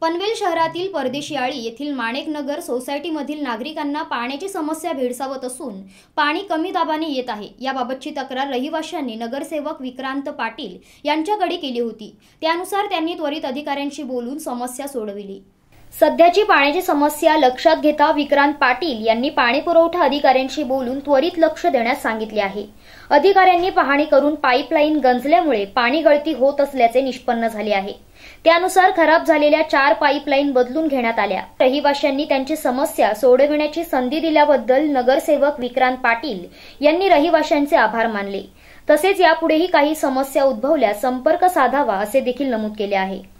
पनवेल शहरातील परदेशी आळी येथील माणेकनगर सोसायटीमधील नागरिकांना पाण्याची समस्या भेडसावत असून पाणी कमी दाबाने येत आहे याबाबतची तक्रार रहिवाशांनी नगरसेवक विक्रांत पाटील यांच्याकडे केली होती त्यानुसार त्यांनी त्वरित अधिकाऱ्यांशी बोलून समस्या सोडविली सध्याची पाण्याची समस्या लक्षात घेता विक्रांत पाटील यांनी पाणीपुरवठा अधिकाऱ्यांशी बोलून त्वरित लक्ष देण्यास सांगितले आहे अधिकाऱ्यांनी पाहणी करून पाईपलाईन गंजल्यामुळे पाणी गळती होत असल्याचे निष्पन्न झाले आहे त्यानुसार खराब झालेल्या चार पाईपलाईन बदलून घेण्यात आल्या रहिवाशांनी त्यांची समस्या सोडविण्याची संधी दिल्याबद्दल नगरसेवक विक्रांत पाटील यांनी रहिवाशांचे आभार मानले तसेच यापुढेही काही समस्या उद्भवल्यास संपर्क साधावा असे देखील नमूद केले आहे